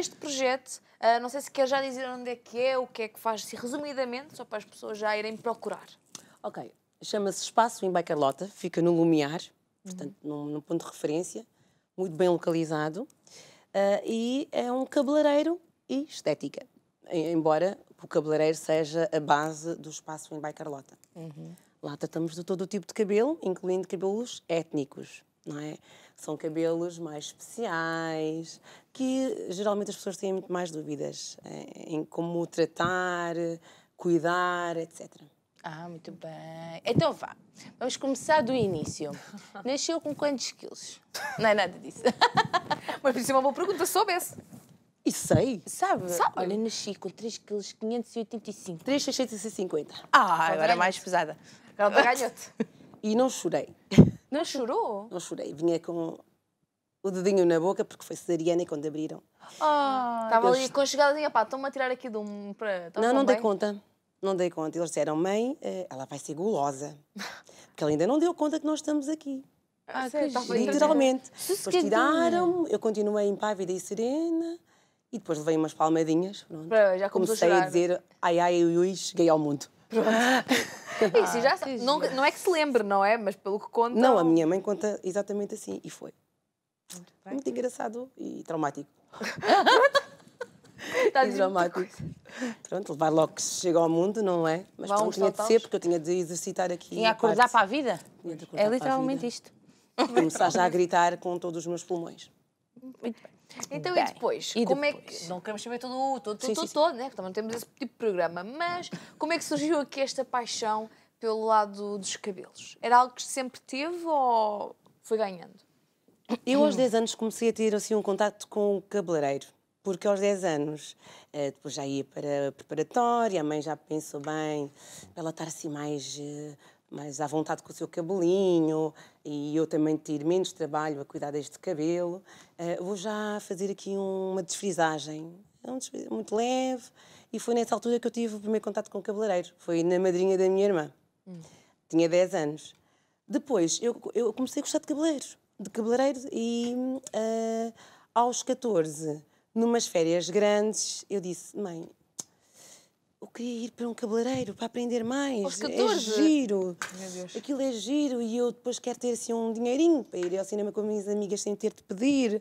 este projeto, uh, não sei se quer já dizer onde é que é, o que é que faz, se assim, resumidamente, só para as pessoas já irem procurar. Ok, chama-se Espaço em Carlota. fica no Lumiar, portanto, uhum. num, num, ponto de referência, muito bem localizado, uh, e é um cabeleireiro e estética, embora o cabeleireiro seja a base do Espaço em Bacarlota. Uhum. Lá tratamos de todo o tipo de cabelo, incluindo cabelos étnicos, não é? São cabelos mais especiais, que geralmente as pessoas têm muito mais dúvidas eh, em como tratar, cuidar, etc. Ah, muito bem. Então vá, vamos começar do início. Nasceu com quantos quilos? Não é nada disso. Mas por isso é uma boa pergunta, soubesse. E sei. Sabe? Sabe? Olha, nasci com 3,585 kg. 3,650. Ah, tá agora é mais pesada. Ela ganhou-te. E não chorei. Não chorou? Não chorei. Vinha com o dedinho na boca porque foi cesariana e quando abriram. Ah, estava ali est... conchegadinha, pá, estão-me a tirar aqui de um. Não, não bem? dei conta. Não dei conta. Eles disseram, mãe, eh, ela vai ser gulosa. Porque ela ainda não deu conta que nós estamos aqui. Ah, ah Literalmente. Depois tiraram-me, eu continuei em e serena. E depois levei umas palmadinhas, pronto. já comecei a, a, dizer ai ai ui, ui cheguei ao mundo. Isso, já sabe. Não, não é que se lembre, não é? Mas pelo que conta. Não, a minha mãe conta exatamente assim e foi. Muito, muito engraçado e traumático. Está e dramático. Pronto, levar logo que se chega ao mundo, não é? Mas Vá pronto, tinha de ser, porque eu tinha de exercitar aqui. Tinha a acordar parte. para a vida? É literalmente isto. Começar já a gritar com todos os meus pulmões. Muito bem. Então, Bem, e depois? E como depois? é que. Não queremos saber tudo, tudo, tudo, sim, tudo, sim. todo, né? Porque também não temos esse tipo de programa. Mas como é que surgiu aqui esta paixão pelo lado dos cabelos? Era algo que sempre teve ou foi ganhando? Eu, aos 10 anos, comecei a ter assim, um contato com o cabeleireiro porque aos 10 anos eh, depois já ia para a preparatória, a mãe já pensou bem, ela estar assim mais eh, mais à vontade com o seu cabelinho e eu também ter menos trabalho a cuidar deste cabelo, uh, vou já fazer aqui uma desfrisagem, é um desfriz, muito leve. E foi nessa altura que eu tive o primeiro contato com o cabeleireiro. Foi na madrinha da minha irmã. Hum. Tinha 10 anos. Depois, eu, eu, comecei a gostar de cabeleireiro De cabeleireiro e uh, aos 14, numas férias grandes, eu disse, mãe, eu queria ir para um cabeleireiro para aprender mais. É giro. Meu Deus. Aquilo é giro e eu depois quero ter assim um dinheirinho para ir ao cinema com as minhas amigas sem ter de pedir.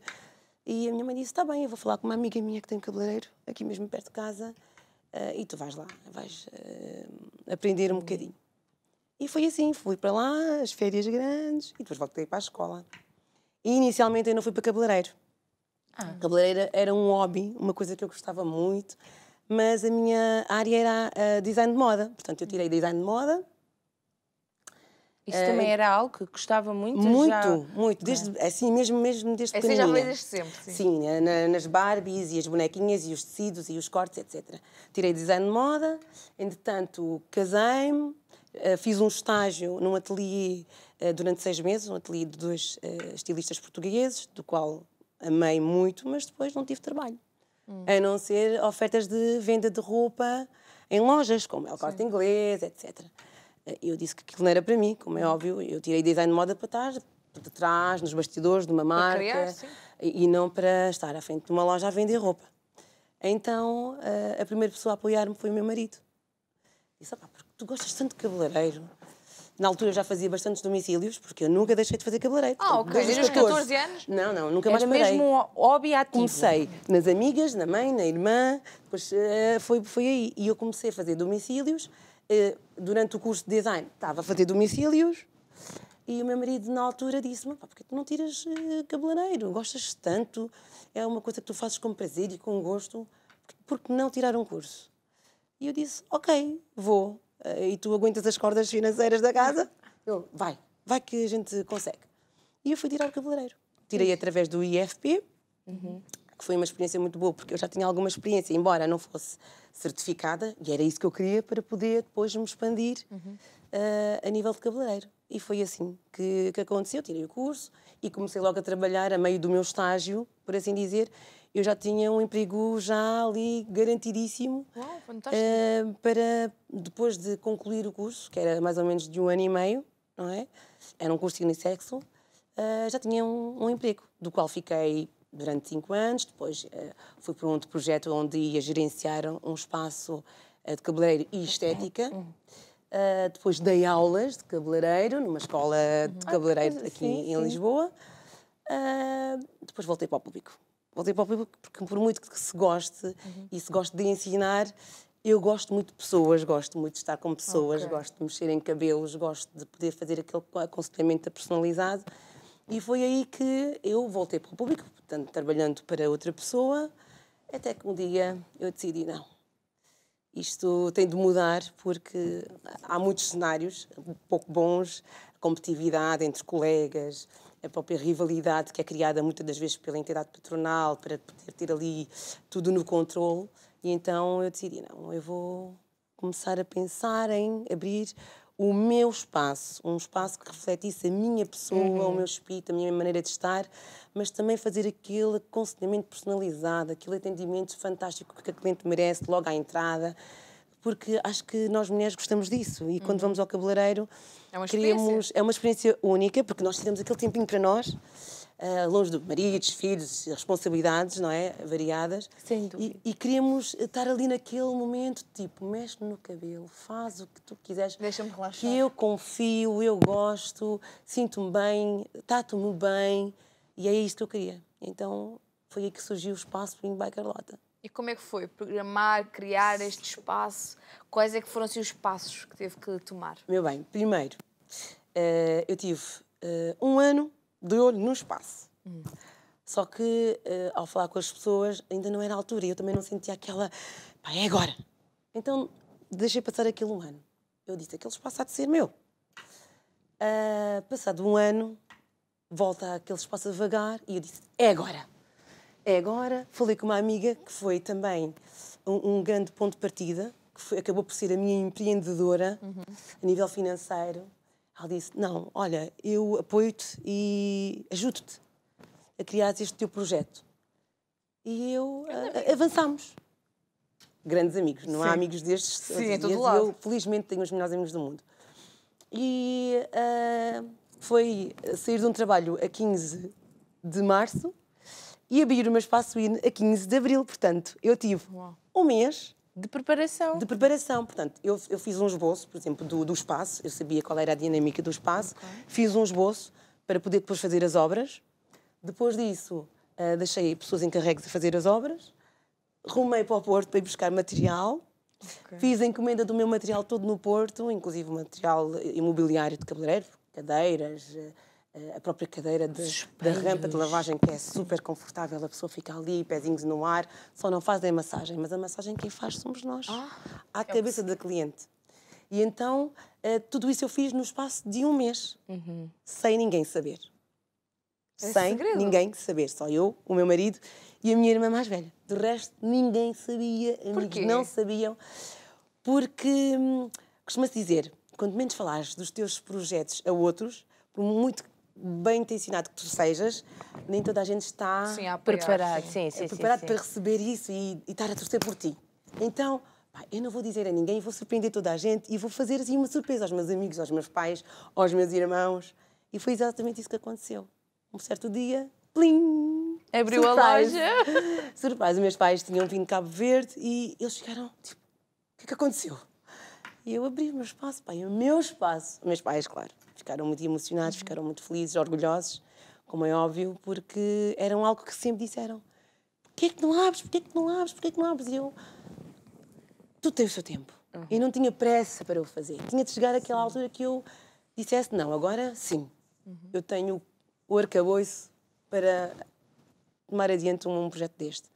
E a minha mãe disse: Está bem, eu vou falar com uma amiga minha que tem um cabeleireiro aqui mesmo perto de casa uh, e tu vais lá, vais uh, aprender um hum. bocadinho. E foi assim: fui para lá, as férias grandes e depois voltei para a escola. E inicialmente eu não fui para cabeleireiro. Ah. Cabeleireira era um hobby, uma coisa que eu gostava muito mas a minha área era uh, design de moda. Portanto, eu tirei design de moda. Isso uh, também eh, era algo que gostava muito? Muito, já... muito. É? Desde, é. Assim, mesmo, mesmo desde é, pequenininha. Assim já desde sempre, sim. Sim, eh, na, nas Barbies e as bonequinhas e os tecidos e os cortes, etc. Tirei design de moda, entretanto casei-me, fiz um estágio num ateliê durante seis meses, um ateliê de dois estilistas portugueses, do qual amei muito, mas depois não tive trabalho hum. a não ser ofertas de venda de roupa em lojas, como El Corte Inglês, etc. Eu disse que aquilo não era para mim, como é hum. óbvio. Eu tirei design de moda para estar por detrás, nos bastidores de uma marca. Criar, e não para estar à frente de uma loja a vender roupa. Então, eh, a primeira pessoa a apoiar-me foi o meu marido. Disse, porque tu gostas tanto de cabeleireiro na altura já fazia bastantes domicílios, porque eu nunca deixei de fazer cabeleireiro. Ah, ok. Desde os 14. 14 anos? Não, não, nunca Era mais parei. mesmo um hobby ativo. Comecei nas amigas, na mãe, na irmã, depois uh, foi, foi aí. E eu comecei a fazer domicílios. Uh, durante o curso de design estava a fazer domicílios, e o meu marido, na altura, disse-me: porque tu não tiras uh, cabeleireiro? Gostas tanto, é uma coisa que tu fazes com prazer e com gosto, porque não tirar um curso? E eu disse: Ok, vou. Eh, e tu aguentas as cordas financeiras da casa? Eu, vai, vai que a gente consegue. E eu fui tirar o cabeleireiro. Tirei através do IFP, uhum. que foi uma experiência muito boa, porque eu já tinha alguma experiência, embora não fosse certificada, e era isso que eu queria para poder depois me expandir uhum. uh, a nível de cabeleireiro. E foi assim que, que aconteceu. Tirei o curso e comecei logo a trabalhar a meio do meu estágio, por assim dizer eu já tinha um emprego já ali garantidíssimo uh, para depois de concluir o curso, que era mais ou menos de um ano e meio, não é? Era um curso unissexo, uh, já tinha um, um, emprego, do qual fiquei durante cinco anos, depois uh, fui para um projeto onde ia gerenciar um espaço de cabeleireiro e estética. Uh, depois dei aulas de cabeleireiro numa escola de uhum. ah, cabeleireiro aqui sim, em Lisboa. Uh, depois voltei para o público voltei para o público porque por muito que se goste uhum. e se goste de ensinar, eu gosto muito de pessoas, gosto muito de estar com pessoas, okay. gosto de mexer em cabelos, gosto de poder fazer aquele aconselhamento personalizado. E foi aí que eu voltei para o público, portanto, trabalhando para outra pessoa, até que um dia eu decidi, não, isto tem de mudar porque há muitos cenários pouco bons, competitividade entre colegas, a própria rivalidade que é criada muitas das vezes pela entidade patronal, para poder ter ali tudo no controle. E então eu decidi, não, eu vou começar a pensar em abrir o meu espaço, um espaço que refletisse a minha pessoa, uhum. o meu espírito, a minha maneira de estar, mas também fazer aquele aconselhamento personalizado, aquele atendimento fantástico que a cliente merece logo à entrada porque acho que nós mulheres gostamos disso e quando uhum. vamos ao cabeleireiro é uma, queremos, é uma experiência única, porque nós tiramos aquele tempinho para nós. Uh, longe de maridos, filhos, responsabilidades, não é? Variadas. Sem dúvida. E, e queríamos estar ali naquele momento, tipo, mexe no cabelo, faz o que tu quiseres. Deixa-me relaxar. Que eu confio, eu gosto, sinto-me bem, trato-me bem. E é isso que eu queria. Então foi aí que surgiu o espaço em Bicarlota. E como é que foi programar, criar este espaço? Quais é que foram assim, os passos que teve que tomar? Meu bem, primeiro, uh, eu tive uh, um ano de olho no espaço. Hum. Só que uh, ao falar com as pessoas ainda não era a altura e eu também não sentia aquela, pá, é agora. Então deixei passar aquele um ano. Eu disse, aquele espaço há de ser meu. passado um ano, volta aquele espaço a vagar e eu disse, é agora é agora. Falei com uma amiga que foi também um, um grande ponto de partida, que foi, acabou por ser a minha empreendedora uhum. a nível financeiro. Ela disse: Não, olha, eu apoio-te e ajudo-te a criar este teu projeto. E eu ah, a, avançamos. Grandes amigos, não Sim. há amigos destes? Sim, em todo dias. lado. Eu, felizmente, tenho os melhores amigos do mundo. E uh, foi sair de um trabalho a 15 de março e abrir o meu espaço IN a 15 de abril. Portanto, eu tive Uau. um mês. De preparação. De preparação. Portanto, eu, eu fiz um esboço, por exemplo, do, do espaço, eu sabia qual era a dinâmica do espaço, okay. fiz um esboço para poder depois fazer as obras. Depois disso, uh, deixei pessoas encarregues de fazer as obras, rumei para o Porto para ir buscar material, okay. fiz a encomenda do meu material todo no Porto, inclusive material imobiliário de cabeleireiro, cadeiras, eh, eh, a própria cadeira de, da rampa de lavagem, que é super confortável, a pessoa fica ali, pezinhos no ar, só não fazem a massagem, mas a massagem quem faz somos nós, ah, à é cabeça da cliente. E então, uh, tudo isso eu fiz no espaço de um mês, uhum. sem ninguém saber. É sem segredo. ninguém saber, só eu, o meu marido e a minha irmã mais velha. Do resto, ninguém sabia, amigos não sabiam, porque, hum, costuma-se dizer, quanto menos falares dos teus projetos a outros, por muito bem intencionado que tu sejas, nem toda a gente está sim, preparado, sim, sim, preparado sim, para receber isso e, e, estar a torcer por ti. Então, pá, eu não vou dizer a ninguém, vou surpreender toda a gente e vou fazer assim uma surpresa aos meus amigos, aos meus pais, aos meus irmãos. E foi exatamente isso que aconteceu. Um certo dia, plim! Abriu surprise. a loja! Surpresa, os meus pais tinham vindo de Cabo Verde e eles ficaram tipo: o que é que aconteceu? E eu abri o meu espaço, pai, o meu espaço, meus pais, claro ficaram muito emocionados, uhum. ficaram muito felizes, orgulhosos, como é óbvio, porque eram algo que sempre disseram. Porquê é que não abres? Porquê é que não abres? Porquê é que não abres? E eu, tudo tem o seu tempo. Uhum. Eu não tinha pressa para o fazer. Tinha de chegar àquela sim. altura que eu dissesse, não, agora sim. Uhum. Eu tenho o arcabouço para tomar adiante um, um projeto deste.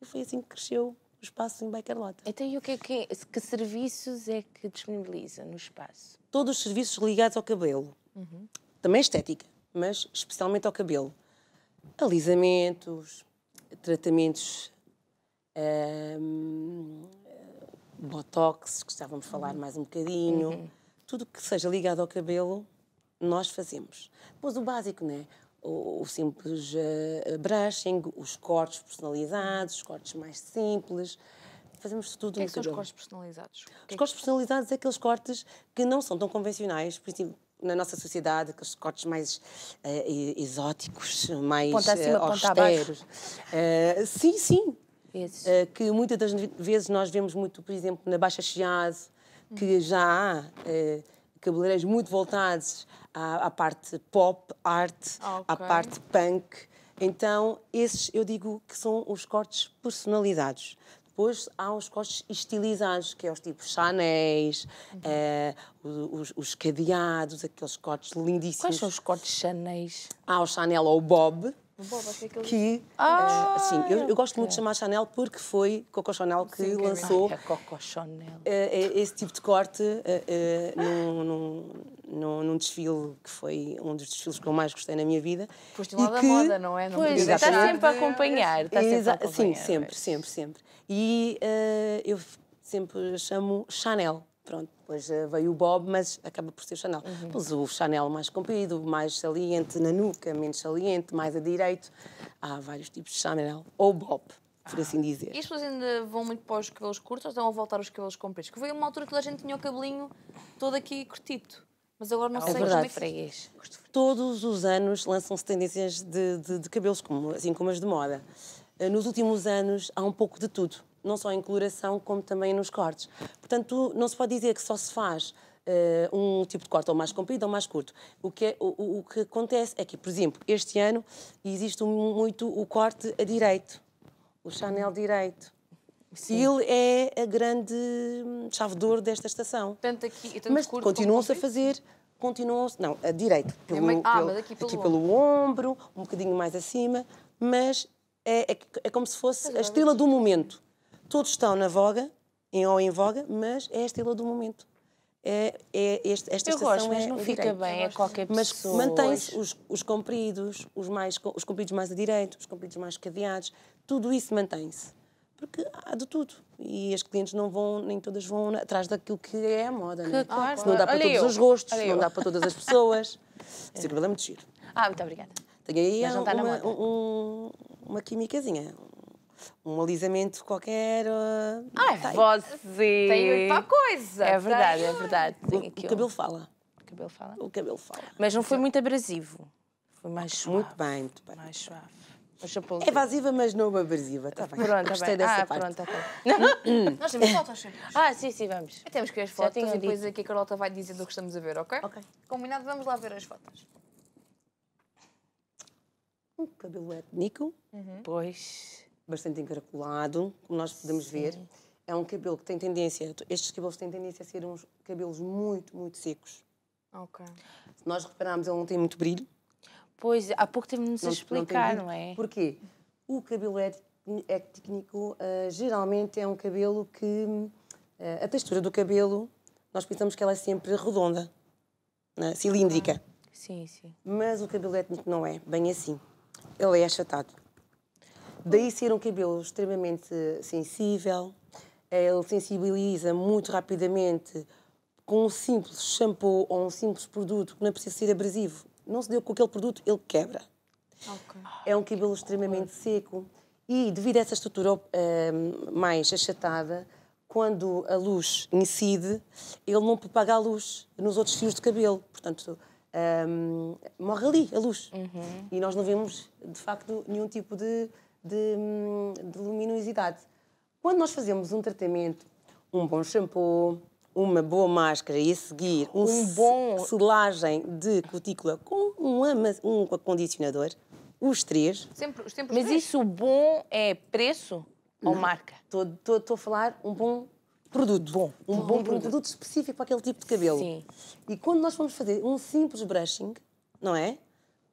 E foi assim que cresceu o espaço em Baicarlota. Então, e o que, é que, é, que serviços é que disponibiliza no espaço? Todos os serviços ligados ao cabelo. Uhum. Também estética, mas especialmente ao cabelo. Alisamentos, tratamentos um, ehm, botox, que estávamos a falar uhum. mais um bocadinho. Uhum. Tudo que seja ligado ao cabelo, nós fazemos. Pois o básico, não é? o, o simples uh, brushing, os cortes personalizados, os cortes mais simples. Fazemos tudo que no é que são os cortes personalizados? Os é cortes personalizados são é aqueles cortes que não são tão convencionais, por exemplo, na nossa sociedade, aqueles cortes mais uh, exóticos, mais ponta acima, uh, austeros. Ponta uh, sim, sim. Uh, que muitas das vezes nós vemos muito, por exemplo, na Baixa Chiado, que hum. já há cabeleireiros muito voltados à, à parte pop, arte, okay. à parte punk. Então, esses eu digo que são os cortes personalizados. Depois há os cortes estilizados, que é os tipos chanéis, uhum. Eh, os, os, cadeados, aqueles cortes lindíssimos. Quais são os cortes chanéis? Há o Chanel ou o Bob, Boba, que, aquele... que ah, ah, eu, eu, gosto muito de chamar Chanel porque foi Coco Chanel que sim, é lançou é Chanel. Eh, eh, esse tipo de corte eh, num, num, num, num, desfile que foi um dos desfiles que eu mais gostei na minha vida. Foste lá da que... moda, não é? Não pois, está sempre a acompanhar. Está sempre a acompanhar sim, sempre, sempre, sempre. E uh, eu sempre chamo Chanel, pronto depois eh, veio o Bob, mas acaba por ser o Chanel. Uhum. o Chanel mais comprido, mais saliente na nuca, menos saliente, mais a direito. Há vários tipos de Chanel ou Bob por ah. assim dizer. E as pessoas ainda vão muito para os cabelos curtos ou estão a voltar aos cabelos compridos? Que foi uma altura que toda a gente tinha o cabelinho todo aqui curtido. Mas agora não é sei verdade. como é que Todos os anos lançam-se tendências de, de, de, cabelos, como, assim como as de moda. Eh, nos últimos anos há um pouco de tudo não só em coloração como também nos cortes. Portanto, não se pode dizer que só se faz uh, um tipo de corte ou mais comprido ou mais curto. O que, é, o, o, que acontece é que, por exemplo, este ano existe muito o corte a direito, o Chanel direito. Sim. Ele é a grande hum, chave de ouro desta estação. Tanto aqui, e tanto Mas continuam-se a fazer continuam-se, não, a direito, é pelo, ah, pelo, aqui, pelo, aqui pelo ombro, um bocadinho mais acima, mas é, é, é como se fosse a estrela do momento todos estão na voga, em, ou em voga, mas é a estila do momento. É, é este, esta eu gosto, mas é não fica direito. bem a qualquer mas pessoa. Mas mantém-se os, os, compridos, os, mais, os compridos mais a direito, os compridos mais cadeados, tudo isso mantém-se. Porque há de tudo. E as clientes não vão, nem todas vão atrás daquilo que é a moda. Né? Que, né? claro, se não dá para Olha todos eu. os gostos, Olha não eu. dá para todas as pessoas. Esse é. é muito giro. Ah, muito obrigada. Tenho aí tá uma, um, uma quimicazinha, um alisamento qualquer. Uh, Ai, tá vozes. Tem para coisa. É verdade, é verdade. O, o, cabelo fala. O cabelo fala. O cabelo fala. Mas não foi muito abrasivo. Foi mais suave. Muito bem, muito bem. Mais suave. É evasiva, mas não abrasiva. tá bem. Pronto, tá Gostei bem. dessa ah, parte. Pronto, okay. Nós temos fotos sempre. Ah, sim, sim, vamos. Temos que ver as fotos e depois aqui a Carolta vai dizer do que estamos a ver, ok? Ok. Combinado, vamos lá ver as fotos. Um cabelo étnico. Uhum. Pois bastante encaracolado, como nós podemos Sim. ver. É um cabelo que tem tendência, estes cabelos têm tendência a ser uns cabelos muito, muito secos. Ok. Se nós repararmos, ele não tem muito brilho. Pois, há pouco teve nos a explicar, não, não, é? Porquê? O cabelo étnico é uh, eh, geralmente é um cabelo que. Uh, a textura do cabelo, nós pensamos que ela é sempre redonda, né? cilíndrica. Ah. Sim, sim. Mas o cabelo étnico não é bem assim. Ele é achatado. Daí ser um cabelo extremamente sensível, eh, ele sensibiliza muito rapidamente com um simples shampoo ou um simples produto que não precisa ser abrasivo. Não se deu com aquele produto, ele quebra. Okay. É um cabelo extremamente seco e devido a essa estrutura uh, mais achatada, quando a luz incide, ele não propaga a luz nos outros fios de cabelo. Portanto, um, eh, morre ali a luz. Uhum. E nós não vemos, de facto, nenhum tipo de de, hum, de luminosidade. Quando nós fazemos um tratamento, um bom shampoo, uma boa máscara e a seguir um, um bom selagem de cutícula com um, um acondicionador, os três. Sempre, sempre Mas três. isso bom é preço Não. ou marca? Estou a falar um bom produto. Bom. Um bom, bom produto. produto. específico para aquele tipo de cabelo. Sim. E quando nós vamos fazer um simples brushing, não é?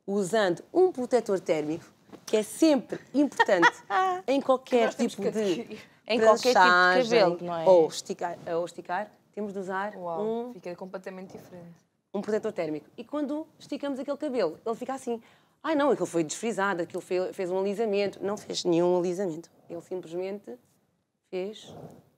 Usando um protetor térmico, que é sempre importante em tipo qualquer tipo de em qualquer tipo de é? cabelo, não é? Ou esticar, ou esticar temos de usar Uau, um fica completamente diferente. Um protetor térmico. E quando esticamos aquele cabelo, ele fica assim. Ai ah, não, aquilo foi desfrisado, aquilo fez, fez um alisamento. Não fez nenhum alisamento. Ele simplesmente fez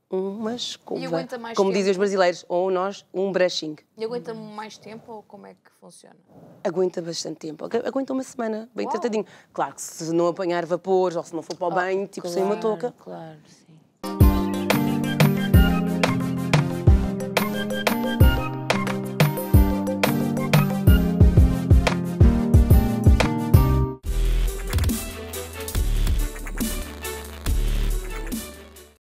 umas covas. Como dizem os brasileiros, ou nós, um brushing. E aguenta mais tempo ou como é que funciona? Aguenta bastante tempo. Aguenta uma semana, bem Uau. tratadinho. Claro que se não apanhar vapores ou se não for para o oh, banho, tipo claro, sem uma touca. Claro, sim.